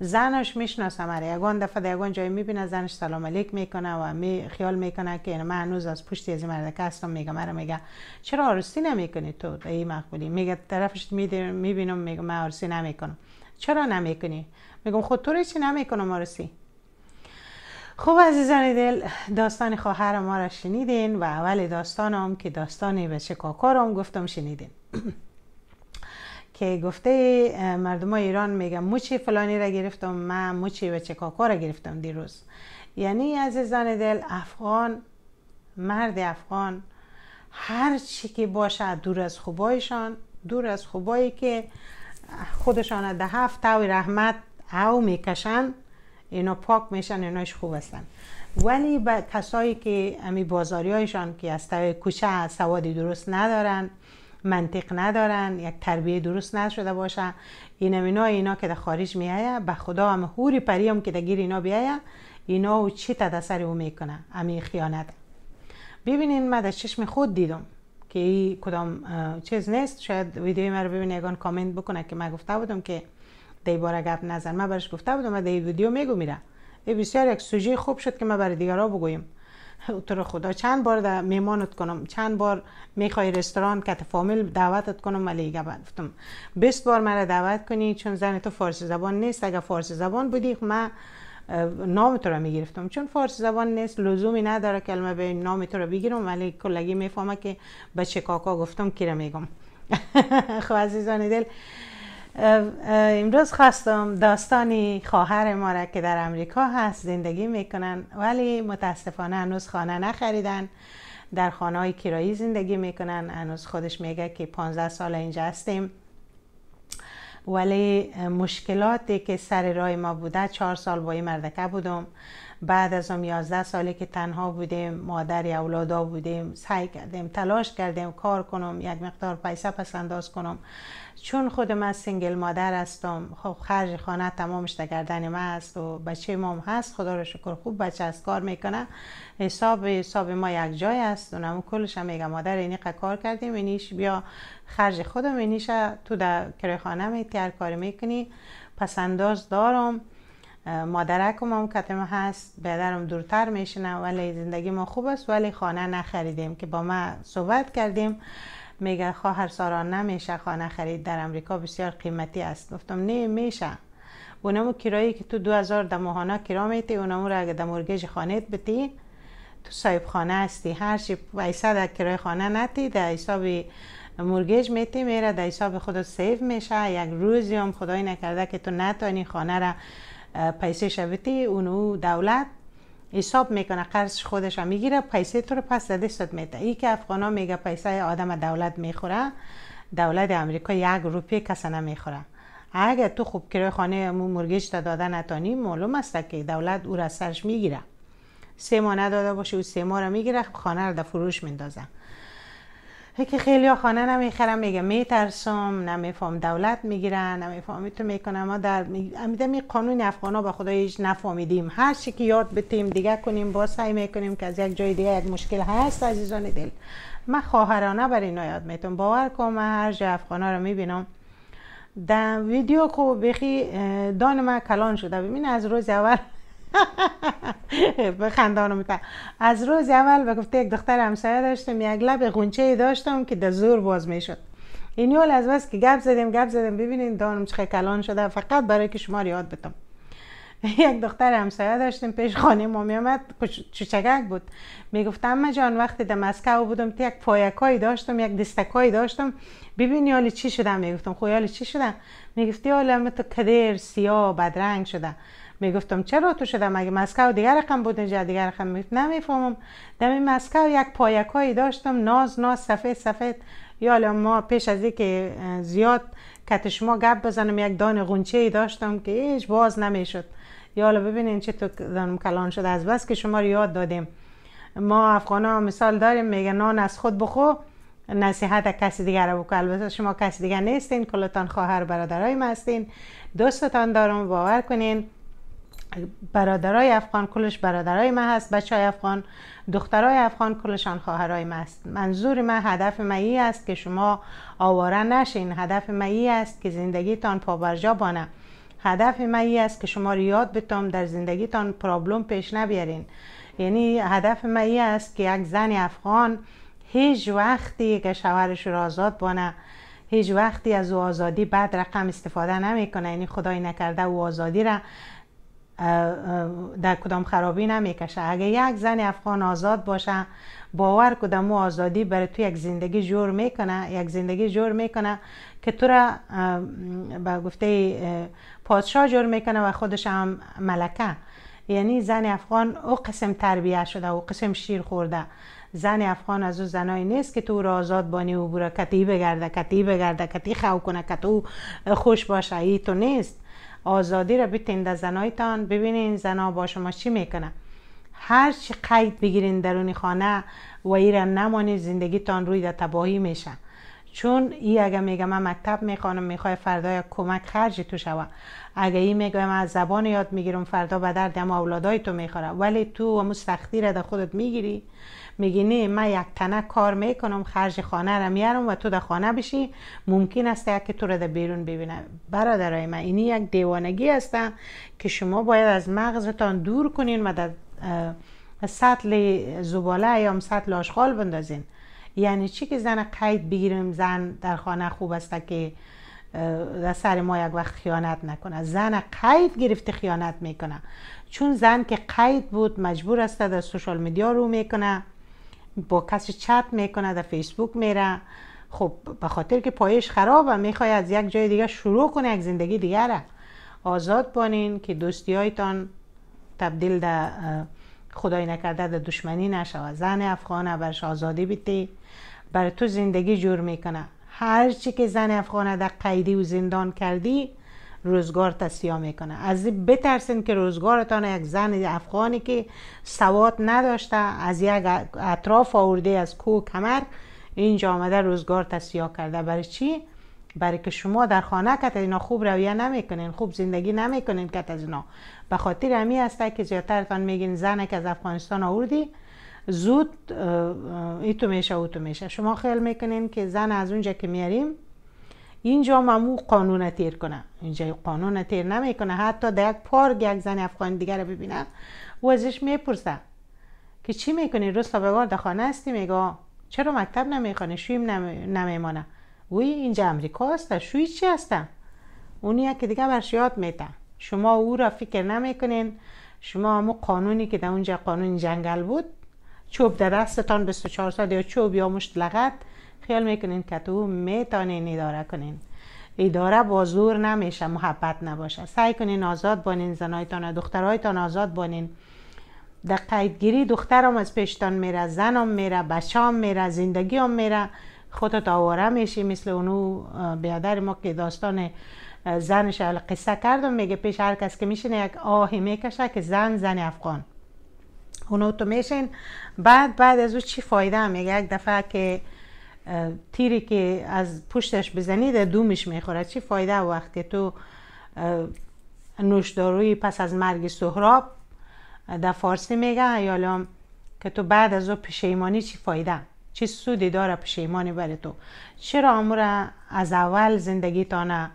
زنش میشناسه اره یگان دفعه در یگان جایی میبینه زنش سلام علیک میکنه و می خیال میکنه که یعنی من هنوز از پشت از مردکه هستم میگه مرا میگه چرا عروسی نمیکنی تو ای مقبولی میگه طرفش میبینم میگه من عروسی نمیکنم چرا نمیکنی میگم خود خب تو چی نمیکنم عروسی خب عزیزان دل داستان خواهر ما را شنیدین و اول داستانم که داستان بچه کاکارم گفتم شنیدین که گفته مردم ایران میگم موچی فلانی را گرفتم من موچی و چکاکا را گرفتم دیروز یعنی عزیزان دل افغان مرد افغان هر چی که باشه دور از خوبایشان دور از خوبایی که خودشان ده هفت تاوی رحمت او میکشن اینا پاک میشن ایناش خوب هستن ولی به کسایی که امی بازاریایشان که از توی کوچه سوادی درست ندارن منطق ندارن یک تربیه درست نشده باشه این اینا اینا که در خارج میایه به خدا هم هوری پری هم که در گیر اینا بیایا اینا و چی تا در سر او میکنه امی خیانت ببینین من در چشم خود دیدم که ای کدام چیز نیست شاید ویدیوی من رو ببینه کامنت بکنه که من گفته بودم که دی بار گپ نزن من برش گفته بودم و دی ویدیو میگو میره ای بسیار یک سوژه خوب شد که ما برای دیگرها بگویم تو رو خدا چند بار در میمانت کنم چند بار میخوای رستوران کت فامیل دعوتت کنم ولی گفتم بست بار مرا دعوت کنی چون زن تو فارسی زبان نیست اگه فارسی زبان بودی خب من نام تو را میگرفتم چون فارسی زبان نیست لزومی نداره کلمه به نام تو را بگیرم ولی کلگی میفهمه که به کاکا گفتم کی را میگم خب عزیزان دل امروز خواستم داستانی خواهر ما را که در امریکا هست زندگی میکنن ولی متاسفانه هنوز خانه نخریدن در خانه های کرایی زندگی میکنن هنوز خودش میگه که 15 سال اینجا هستیم ولی مشکلاتی که سر راه ما بوده چهار سال با این مردکه بودم بعد از هم 11 ساله که تنها بودیم مادر اولادا بودیم سعی کردیم تلاش کردیم کار کنم یک مقدار پیسه پس انداز کنم چون خود از سینگل مادر هستم خب خرج خانه تمامش در گردن من است و بچه ما هم هست خدا رو شکر خوب بچه از کار میکنه حساب حساب ما یک جای است و نمو کلش هم میگم مادر اینی کار کردیم اینیش بیا خرج خودم اینیش تو در کرایه خانه میتی کار میکنی پس انداز دارم مادرکم هم ما هست بدرم دورتر میشنم ولی زندگی ما خوب است ولی خانه نخریدیم که با ما صحبت کردیم میگه خواهر سارا نمیشه خانه خرید در امریکا بسیار قیمتی است گفتم نه میشه اونمو کرایی که تو دو هزار در ماهانه کرا میتی اونمو را اگه در مرگج خانهت بتی تو صاحب خانه هستی هر چی پیسه در کرای خانه نتی در حساب مورگیج میتی میره در حساب خودت سیف میشه یک روزی هم خدای نکرده که تو نتانی خانه را پیسه شویتی اونو دولت حساب میکنه قرض خودش هم میگیره پیسه تو رو پس دستت میده ای که افغان ها میگه پیسه آدم دولت میخوره دولت امریکا یک روپیه کسا نمیخوره اگر تو خوب کرای خانه مو مرگش تا داده نتانی معلوم است که دولت او را سرش میگیره سه ماه نداده باشه او سه ماه را میگیره خانه را فروش میندازه که خیلی خانه نمیخرم میگه میترسم نمیفهم دولت میگیرن نمیفهم تو میکنم ما در امیده می قانون افغان ها به خدا هیچ نفهمیدیم هر چی که یاد بتیم دیگه کنیم با سعی میکنیم که از یک جای دیگه یک مشکل هست عزیزان دل من خواهرانه بر اینا یاد میتونم باور کنم هر جای افغان ها رو میبینم در ویدیو کو بخی دان ما کلان شده ببین از روز اول به خندانو میکنه از روز اول به گفته یک دختر همسایه داشتم یک لب غنچه داشتم که در زور باز میشد این یول از بس که گپ زدیم گپ زدیم ببینین دانم چه کلان شده فقط برای که شما یاد بدم یک دختر همسایه داشتیم پیش خانه ما می آمد بود میگفتم اما جان وقتی در مسکو بودم یک پایکایی داشتم یک دستکایی داشتم ببین یالی چی شدم میگفتم خو خب، چی شدم میگفتی یالی تو کدر سیاه بدرنگ شده میگفتم چرا تو شدم اگه مسکو دیگر رقم بود اینجا دیگر رقم می... نمیفهمم این مسکو یک پایکایی داشتم ناز ناز سفید سفید یا ما پیش از که زیاد کت شما گپ بزنم یک دان غنچه داشتم که هیچ باز نمیشد یا ببینین چطور تو کلان شده از بس که شما رو یاد دادیم ما افغان ها مثال داریم میگه نان از خود بخو نصیحت کسی دیگر رو بکن البته شما کسی دیگر نیستین کلتان خواهر برادرای هستین دوستتان دارم باور کنین برادرای افغان کلش برادرای من هست بچه های افغان دخترای افغان کلشان خواهرای من هست منظور من هدف من ای است که شما آواره نشین هدف من ای است که زندگیتان پابرجا بانه هدف من ای است که شما ریاد یاد بتم در زندگیتان پرابلم پیش نبیارین یعنی هدف من ای است که یک زن افغان هیچ وقتی که شوهرش رو آزاد بانه هیچ وقتی از او آزادی بعد رقم استفاده نمیکنه یعنی خدای نکرده او آزادی را در کدام خرابی نمیکشه اگه یک زن افغان آزاد باشه باور کدام آزادی برای تو یک زندگی جور میکنه یک زندگی جور میکنه که تو را به گفته پادشاه جور میکنه و خودش هم ملکه یعنی زن افغان او قسم تربیه شده او قسم شیر خورده زن افغان از او زنایی نیست که تو را آزاد بانی و برا کتی بگرده کتی بگرده کتی خو کنه کتو خوش باشه تو نیست آزادی را بیتین در زنایتان ببینین زنا با شما چی میکنه هر چی قید بگیرین درونی خانه و ایرا نمانی زندگیتان روی در تباهی میشه چون ای اگه میگه من مکتب میخوانم میخوای فردا یک کمک خرجی تو شوه اگه ای میگه من از زبان یاد میگیرم فردا به درد اولادای تو میخوره ولی تو و سختی را در خودت میگیری میگی نه من یک تنه کار میکنم خرج خانه را میارم و تو در خانه بشی ممکن است یکی که تو را در بیرون ببینه برادرای من اینی یک دیوانگی است که شما باید از مغزتان دور کنین و در سطل زباله یا سطل آشغال بندازین یعنی چی که زن قید بگیریم زن در خانه خوب است که در سر ما یک وقت خیانت نکنه زن قید گرفته خیانت میکنه چون زن که قید بود مجبور است در سوشال میدیا رو میکنه با کسی چت میکنه در فیسبوک میره خب به خاطر که پایش خرابه میخوای از یک جای دیگه شروع کنه یک زندگی دیگره آزاد بانین که دوستی هایتان تبدیل در خدای نکرده در دشمنی و زن افغانه برش آزادی بیتی بر تو زندگی جور میکنه هر چی که زن افغانه در قیدی و زندان کردی روزگار تسیا میکنه از این بترسین که روزگارتان یک زن افغانی که سواد نداشته از یک اطراف آورده از کوه کمر اینجا آمده روزگار تسیا کرده برای چی؟ برای که شما در خانه کت اینا خوب رویه نمیکنین خوب زندگی نمیکنین کت از اینا به خاطر همی هسته که زیادترتان میگین زنه که از افغانستان آوردی زود ایتو میشه اوتو میشه شما خیال میکنین که زن از اونجا که میاریم اینجا ممو قانون تیر کنه اینجا قانون تیر نمیکنه حتی در یک پارک یک زن افغان دیگر رو ببینه و ازش میپرسه که چی میکنی روستا به در خانه هستی میگه چرا مکتب نمیخونه شویم نمیمانه وی اینجا امریکا هسته، شوی چی هستم اونی که دیگه برشیات یاد میتن شما او را فکر نمیکنین شما همو قانونی که در اونجا قانون جنگل بود چوب در دستتان 24 ساعت یا چوب یا مشت لغت خیال میکنین که تو میتانین اداره کنین اداره با زور نمیشه محبت نباشه سعی کنین آزاد بانین زنایتان و دخترهایتان آزاد بانین در قیدگیری دخترم از پیشتان میره زنم میره بچام میره زندگیم میره خودت آواره میشی مثل اونو بیادر ما که داستان زنش قصه کردم میگه پیش هر کس که میشینه یک آهی میکشه که زن زن افغان اونو تو میشین بعد بعد از او چی فایده میگه یک دفعه که تیری که از پشتش بزنی در دومش میخوره چی فایده وقتی تو نوشداروی پس از مرگ سهراب در فارسی میگه ایالام که تو بعد از او پشیمانی چی فایده چی سودی داره پشیمانی برای تو چرا امور از اول زندگیتانه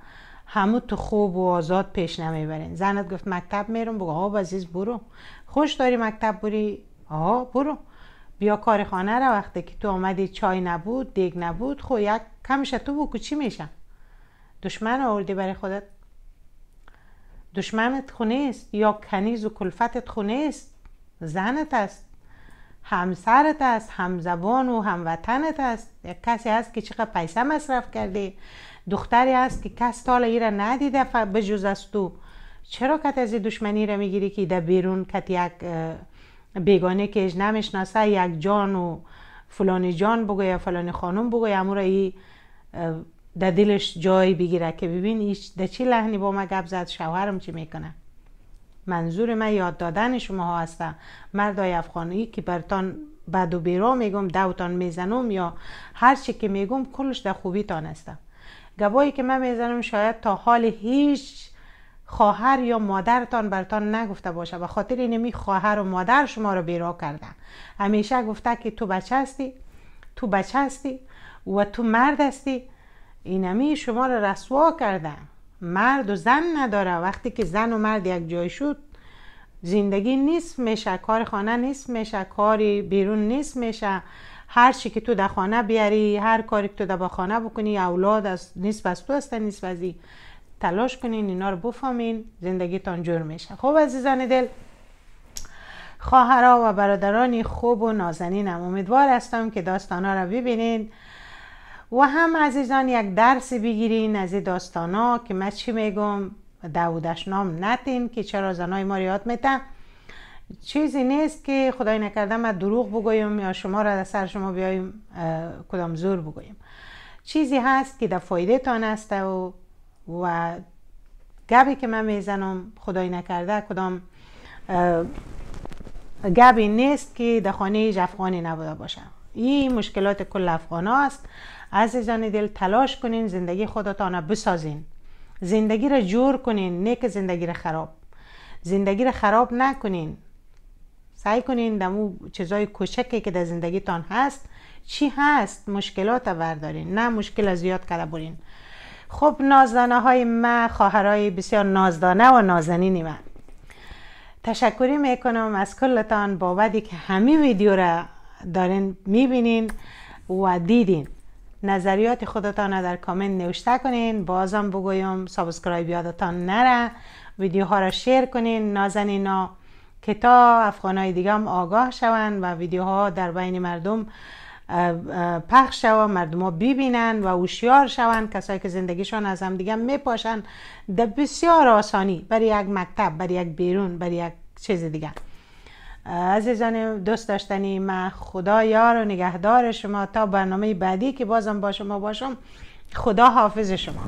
همو تو خوب و آزاد پیش نمیبرین زنت گفت مکتب میرم بگو آب عزیز برو خوش داری مکتب بری آه برو یا کار خانه را وقتی که تو آمدی چای نبود دیگ نبود خو خب یک کمش تو بو چی میشم دشمن آوردی برای خودت دشمنت خونه است یا کنیز و کلفتت خونه است زنت است همسرت است همزبان و هموطنت است یک کسی است که چقدر پیسه مصرف کرده دختری است که کس تالا ای را ندیده بجز از تو چرا کت از دشمنی را میگیری که در بیرون کت یک بیگانه کهش نمیشناسه یک جان و فلانی جان بگو یا فلانی خانم بگو یا امورا ای در دلش جای بگیره که ببین ایش در چی لحنی با ما گپ زد شوهرم چی میکنه منظور من یاد دادن شما ها هسته مردای افغانی که برتان بد و بیرا میگم دوتان میزنم یا هر چی که میگم کلش در خوبی تان هستم گبایی که من میزنم شاید تا حال هیچ خواهر یا مادرتان برتان نگفته باشه و خاطر می خواهر و مادر شما رو بیرا کردن همیشه گفته که تو بچه هستی تو بچه هستی و تو مرد هستی اینمی شما رو رسوا کرده مرد و زن نداره وقتی که زن و مرد یک جای شد زندگی نیست میشه کار خانه نیست میشه کاری بیرون نیست میشه هر چی که تو در خانه بیاری هر کاری که تو در خانه بکنی اولاد از نیست بس تو هست نیست بزی تلاش کنین اینا رو بفهمین زندگیتان جور میشه خب عزیزان دل خواهرها و برادرانی خوب و نازنینم امیدوار هستم که داستانها رو ببینین و هم عزیزان یک درس بگیرین از این داستانا که من چی میگم داودش نام نتین که چرا زنای ما یاد میتن چیزی نیست که خدای نکرده من دروغ بگویم یا شما را در سر شما بیایم کدام زور بگویم چیزی هست که در فایده تان است و و گبی که من میزنم خدای نکرده کدام گبی نیست که در خانه افغانی نبوده باشم این مشکلات کل افغان است عزیزان دل تلاش کنین زندگی خودتان بسازین زندگی را جور کنین نه که زندگی را خراب زندگی را خراب نکنین سعی کنین دمو چیزای کوچکی که در زندگیتان هست چی هست مشکلات بردارین نه مشکل زیاد کرده برین خب نازدانه های من خواهرای بسیار نازدانه و نازنینی من تشکری میکنم از کلتان بابدی که همین ویدیو را دارین میبینین و دیدین نظریات خودتان را در کامنت نوشته کنین بازم بگویم سابسکرایب یادتان نره ویدیوها را شیر کنین نازنینا که تا افغانهای دیگه هم آگاه شوند و ویدیوها در بین مردم پخش شوه مردم ها ببینن و هوشیار شوند کسایی که زندگیشان از هم دیگه میپاشن در بسیار آسانی برای یک مکتب برای یک بیرون برای یک چیز دیگه عزیزان دوست داشتنی من خدا یار و نگهدار شما تا برنامه بعدی که بازم با شما باشم خدا حافظ شما